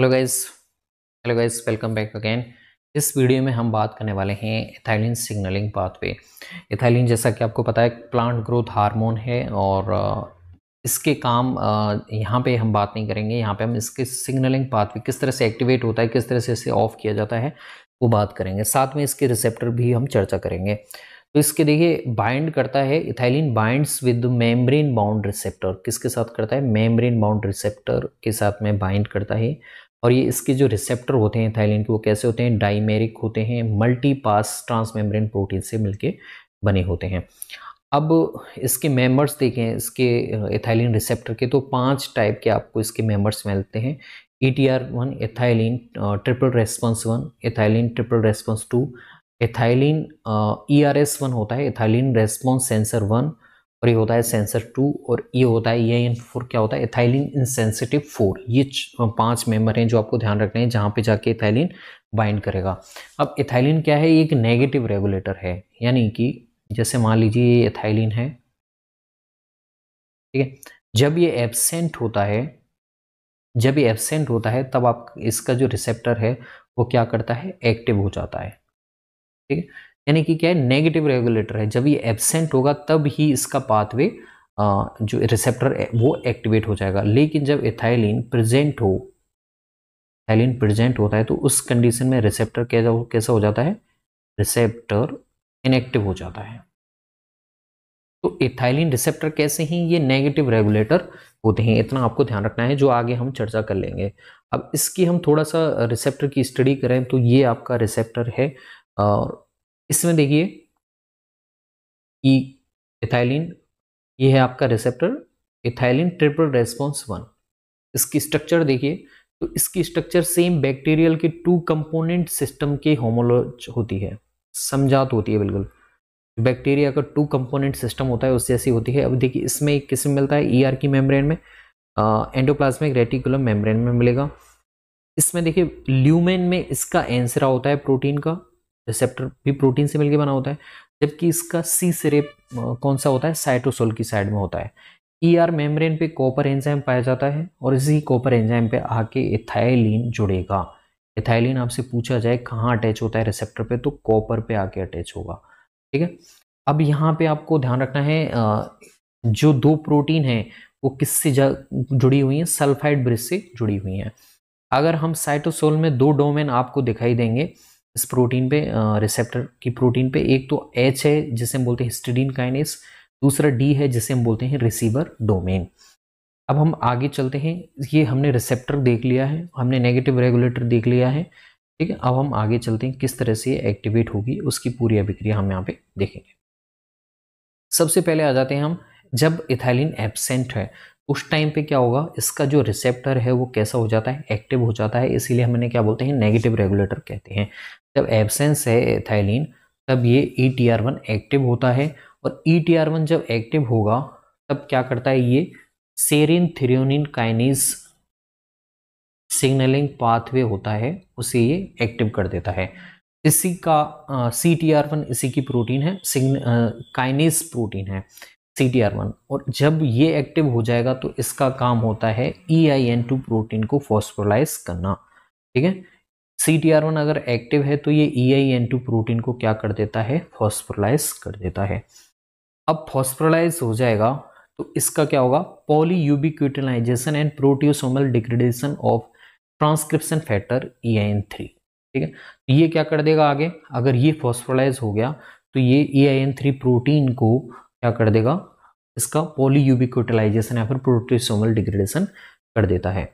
Hello guys hello guys welcome back again इस video में हम बात करने वाले हैं इथाइलिन सिग्नलिंग पाथवे इथाइलिन जैसा कि आपको पता है प्लांट ग्रोथ हार्मोन है और इसके काम यहाँ पे हम बात नहीं करेंगे यहाँ पे हम इसके सिग्नलिंग पाथवे किस तरह से एक्टिवेट होता है किस तरह से इसे ऑफ किया जाता है वो बात करेंगे साथ में इसके रिसेप्टर भी हम चर्चा करेंगे तो इसके देखिए बाइंड करता है ethylene binds with membrane bound receptor किसके साथ करता है मेम्ब्रेन बाउंड रिसेप्टर के साथ में बाइंड करता है और ये इसके जो रिसेप्टर होते हैं थाइलैंड के वो कैसे होते हैं डाइमेरिक होते हैं मल्टी पास ट्रांसमेम्ब्रेन प्रोटीन से मिलके बने होते हैं अब इसके मेम्बर्स देखें इसके एथाइलिन रिसेप्टर के तो पांच टाइप के आपको इसके मेम्बर्स मिलते हैं E T R one ethylene triple response one ethylene triple response two ethylene E R S one होता है एथाइलिन रेस्पॉन्स सेंसर वन और ये होता है सेंसर टू और ये होता है ये इन फोर क्या होता है इथाइलिन इनसेंसिटिव फोर ये पांच मेंबर हैं जो आपको ध्यान रखना है जहाँ पे जाके इथाइलिन बाइंड करेगा अब इथाइलिन क्या है ये एक नेगेटिव रेगुलेटर है यानी कि जैसे मान लीजिए ये इथाइलिन है ठीक है जब ये एबसेंट होता है जब ये एबसेंट होता है तब आप इसका जो रिसेप्टर है वो क्या करता है एक्टिव हो जाता है ठीक है यानी कि क्या है नेगेटिव रेगुलेटर है जब ये एबसेंट होगा तब ही इसका पाथवे जो रिसेप्टर वो एक्टिवेट हो जाएगा लेकिन जब इथाइलिन प्रेजेंट हो इथाइलिन प्रेजेंट होता है तो उस कंडीशन में रिसेप्टर कैसा कैसा हो जाता है रिसेप्टर इनएक्टिव हो जाता है तो इथाइलिन रिसेप्टर कैसे हैं ये नेगेटिव रेगुलेटर होते हैं इतना आपको ध्यान रखना है जो आगे हम चर्चा कर लेंगे अब इसकी हम थोड़ा सा रिसेप्टर की स्टडी करें तो ये आपका रिसेप्टर है और इसमें देखिए ई e, इथाइलिन ये है आपका receptor ethylene triple response one इसकी स्ट्रक्चर देखिए तो इसकी स्ट्रक्चर सेम बैक्टीरियल के टू कंपोनेंट सिस्टम के होमोलोज होती है समझात होती है बिल्कुल बैक्टीरिया का टू कंपोनेंट सिस्टम होता है उस जैसी होती है अब देखिए इसमें एक किस्म मिलता है ईआर e की मेम्ब्रेन में एंडोप्लाज्मिक रेटिकुलम मेम्ब्रेन में मिलेगा इसमें देखिए ल्यूमेन में इसका एंसरा होता है प्रोटीन का रिसेप्टर भी प्रोटीन से मिलकर बना होता है जबकि इसका सी सिरेप कौन सा होता है साइटोसोल की साइड में होता है ई आर मेम्ब्रेन पे कॉपर एंजाइम पाया जाता है और इसी कॉपर एंजाइम पे आके इथाइलिन जुड़ेगा इथाइलिन आपसे पूछा जाए कहाँ अटैच होता है रिसेप्टर पे तो कॉपर पे आके अटैच होगा ठीक है अब यहाँ पे आपको ध्यान रखना है जो दो प्रोटीन है वो किससे जुड़ी हुई हैं सल्फाइड ब्रिज से जुड़ी हुई हैं है। अगर हम साइटोसोल में दो डोमेन आपको दिखाई देंगे इस प्रोटीन पे रिसेप्टर की प्रोटीन पे एक तो एच है जिसे हम बोलते हैं हिस्टिडीन काइनेस दूसरा डी है जिसे हम बोलते हैं रिसीवर डोमेन अब हम आगे चलते हैं ये हमने रिसेप्टर देख लिया है हमने नेगेटिव रेगुलेटर देख लिया है ठीक है अब हम आगे चलते हैं किस तरह से ये एक्टिवेट होगी उसकी पूरी अभिक्रिया हम यहाँ पे देखेंगे सबसे पहले आ जाते हैं हम जब इथाइलिन एबसेंट है उस टाइम पे क्या होगा इसका जो रिसेप्टर है वो कैसा हो जाता है एक्टिव हो जाता है इसीलिए हमने क्या बोलते हैं नेगेटिव रेगुलेटर कहते हैं जब एबसेंस है एथाइलिन तब ये E T R one active होता है और ई टी आर वन जब एक्टिव होगा तब क्या करता है ये serine threonine kinase signalling pathway होता है उसे ये एक्टिव कर देता है इसी का सी टी आर वन इसी की प्रोटीन है सिग्न काइनेज प्रोटीन है सी टी आर वन और जब ये एक्टिव हो जाएगा तो इसका काम होता है E I N two protein को फॉस्फोलाइज करना ठीक है सी टी आर वन अगर एक्टिव है तो ये E I N two protein को क्या कर देता है फॉस्फोलाइज कर देता है अब फॉस्फोलाइज हो जाएगा तो इसका क्या होगा poly ubiquitylation and proteasomal degradation of transcription factor E I N three ठीक है तो ये क्या कर देगा आगे अगर ये फॉस्फोलाइज हो गया तो ये E I N three protein को क्या कर देगा इसका पॉलीयूबिकोटलाइजेशन या फिर प्रोटोसोमल डिग्रेडेशन कर देता है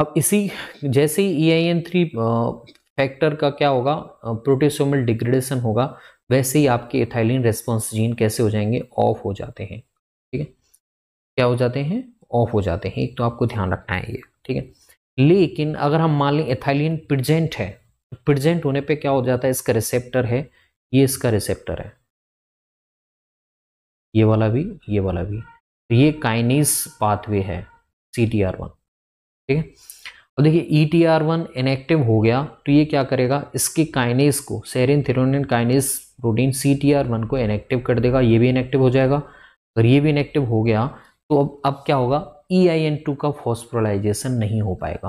अब इसी जैसे ही E I N three factor का क्या होगा प्रोटोसोमल डिग्रेडेशन होगा वैसे ही आपके इथाइलिन रेस्पॉन्स जीन कैसे हो जाएंगे ऑफ हो जाते हैं ठीक है क्या हो जाते हैं ऑफ हो जाते हैं एक तो आपको ध्यान रखना है ये ठीक है लेकिन अगर हम मान लें इथाइलिन प्रजेंट है प्रजेंट तो होने पर क्या हो जाता है इसका रिसेप्टर है ये इसका रिसेप्टर है ये वाला भी ये वाला भी तो ये काइनीस पाथवे है सी टी आर वन ठीक है अब देखिए E T R one inactive हो गया तो ये क्या करेगा इसके काइनेस को serine threonine kinase protein C T R one को इनएक्टिव कर देगा ये भी इनएक्टिव हो जाएगा अगर ये भी इनएक्टिव हो गया तो अब अब क्या होगा ई आई एन टू का फॉस्प्रोलाइजेशन नहीं हो पाएगा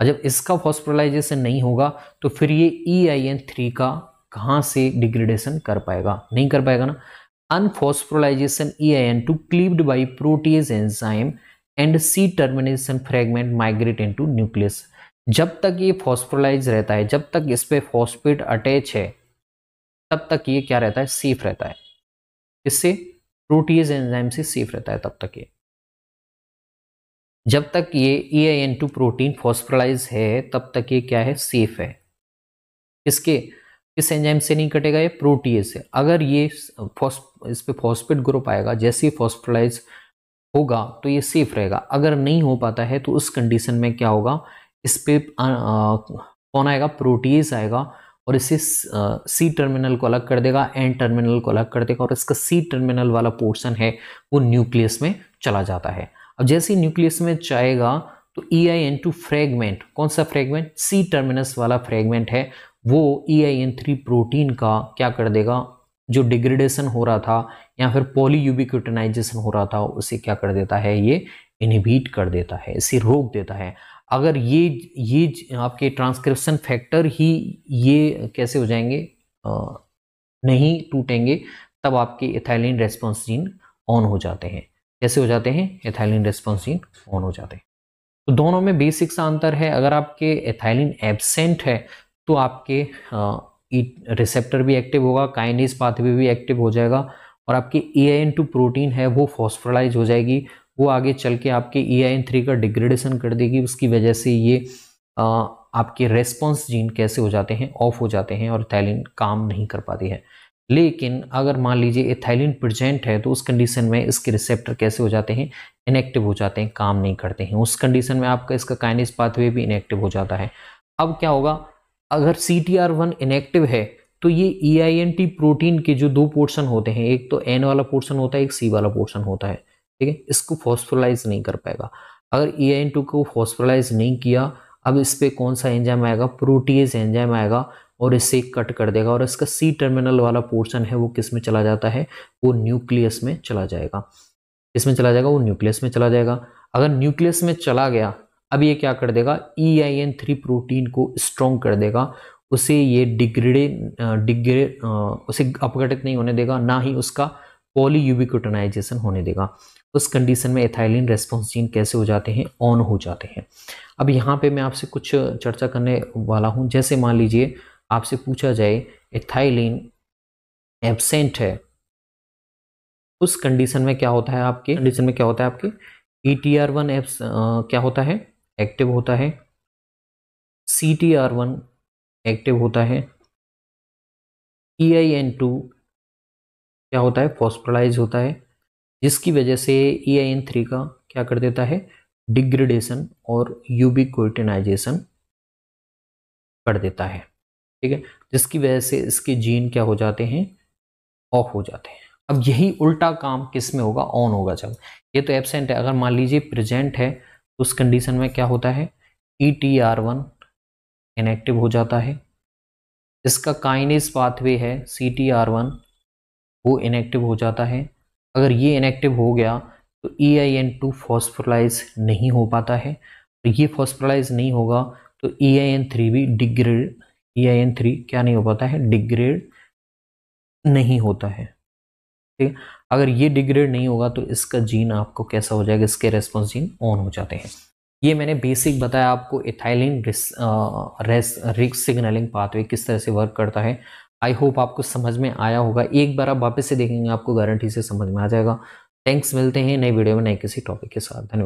और जब इसका फॉस्प्रोलाइजेशन नहीं होगा तो फिर ये ई आई एन थ्री का कहाँ से डिग्रेडेशन कर पाएगा नहीं कर पाएगा ना unphosphorylation EIN to cleaved by protease enzyme and C termination fragment migrate into nucleus जब तक ये फॉस्फोलाइज रहता है जब तक इस पर फॉस्फेट अटैच है तब तक ये क्या रहता है सेफ रहता है इससे प्रोटीज एंजाइम से सेफ रहता है तब तक ये जब तक ये E I N two protein phosphorylase है तब तक ये क्या है सेफ है इसके किस एंजाइम से नहीं कटेगा ये प्रोटीएज से अगर ये फॉस इस पर फॉस्फेट ग्रुप आएगा जैसे ही फॉस्फोलाइज होगा तो ये सेफ रहेगा अगर नहीं हो पाता है तो उस कंडीशन में क्या होगा इस पर कौन आएगा प्रोटीज आएगा और इसे सी टर्मिनल को अलग कर देगा एन टर्मिनल को अलग कर देगा और इसका सी टर्मिनल वाला पोर्शन है वो न्यूक्लियस में चला जाता है अब जैसे ही न्यूक्लियस में जाएगा तो E I N two fragment कौन सा फ्रेगमेंट सी टर्मिनस वाला फ्रेगमेंट है वो E I N three protein का क्या कर देगा जो डिग्रेडेशन हो रहा था या फिर पॉलीयूबिक्यूटनाइजेशन हो रहा था उसे क्या कर देता है ये इनहिबिट कर देता है इसे रोक देता है अगर ये ये आपके ट्रांसक्रिप्शन फैक्टर ही ये कैसे हो जाएंगे आ, नहीं टूटेंगे तब आपके एथाइलिन रेस्पॉन्स जीन ऑन हो जाते हैं कैसे हो जाते हैं एथाइलिन रेस्पॉन्स जीन ऑन हो जाते हैं तो दोनों में बेसिक सा अंतर है अगर आपके एथाइलिन एबसेंट है तो आपके रिसेप्टर भी एक्टिव होगा काइनेज पाथवे भी एक्टिव हो जाएगा और आपकी A I N two protein है वो फॉस्फोलाइज हो जाएगी वो आगे चल के आपके ई आई एन थ्री का डिग्रेडेशन कर देगी उसकी वजह से ये आ, आपके रेस्पॉन्स जीन कैसे हो जाते हैं ऑफ हो जाते हैं और थैलिन काम नहीं कर पाती है लेकिन अगर मान लीजिए एथाइलिन प्रजेंट है तो उस कंडीशन में इसके रिसेप्टर कैसे हो जाते हैं इनएक्टिव हो जाते हैं काम नहीं करते हैं उस कंडीशन में आपका इसका काइनेज पाथवे भी इनएक्टिव हो जाता है अब क्या होगा अगर C T R one inactive है तो ये E I N T protein के जो दो पोर्शन होते हैं एक तो एन वाला पोर्शन होता है एक सी वाला पोर्शन होता है ठीक है इसको फॉस्फोलाइज नहीं कर पाएगा अगर ई आई एन टू को फॉस्फोलाइज नहीं किया अब इस पर कौन सा एंजाम आएगा प्रोटीज एंजाम आएगा और इसे कट कर देगा और इसका सी टर्मिनल वाला पोर्शन है वो किस में चला जाता है वो न्यूक्लियस में चला जाएगा इसमें चला जाएगा वो न्यूक्लियस में चला जाएगा अगर न्यूक्लियस में चला गया अब ये क्या कर देगा E I N three protein को स्ट्रॉन्ग कर देगा उसे ये डिग्रेडे डिग्रे उसे अपघटित नहीं होने देगा ना ही उसका पॉलीयूबिकोटनाइजेशन होने देगा उस कंडीशन में एथाइलिन रेस्पॉन्स जीन कैसे हो जाते हैं ऑन हो जाते हैं अब यहाँ पे मैं आपसे कुछ चर्चा करने वाला हूँ जैसे मान लीजिए आपसे पूछा जाए एथाइलिन एबसेंट है उस कंडीशन में क्या होता है आपके कंडीशन में क्या होता है आपके ई टी आर वन एप्स क्या होता है एक्टिव होता है C T R one active होता है ई आई एन टू क्या होता है फॉस्फोलाइज होता है जिसकी वजह से ई आई एन थ्री का क्या कर देता है डिग्रेडेशन और यूबिकोटिनाइजेशन कर देता है ठीक है जिसकी वजह से इसके जीन क्या हो जाते हैं ऑफ हो जाते हैं अब यही उल्टा काम किस में होगा ऑन होगा जब ये तो एबसेंट है अगर मान लीजिए प्रेजेंट है तो उस कंडीशन में क्या होता है E T R one inactive हो जाता है इसका काइनेस पाथवे है सी टी आर वन वो इनएक्टिव हो जाता है अगर ये इनएक्टिव हो गया तो ई आई एन टू फॉस्फोलाइज नहीं हो पाता है तो ये फॉस्फोलाइज नहीं होगा तो ई आई एन थ्री भी degrade E I N three क्या नहीं हो पाता है डिग्रेड नहीं होता है ठीक है अगर ये डिग्रेड नहीं होगा तो इसका जीन आपको कैसा हो जाएगा इसके रेस्पॉन्स जीन ऑन हो जाते हैं ये मैंने बेसिक बताया आपको इथाइलिन रिक सिग्नलिंग पाथवे किस तरह से वर्क करता है आई होप आपको समझ में आया होगा एक बार आप वापस से देखेंगे आपको गारंटी से समझ में आ जाएगा थैंक्स मिलते हैं नई वीडियो में नए किसी टॉपिक के साथ धन्यवाद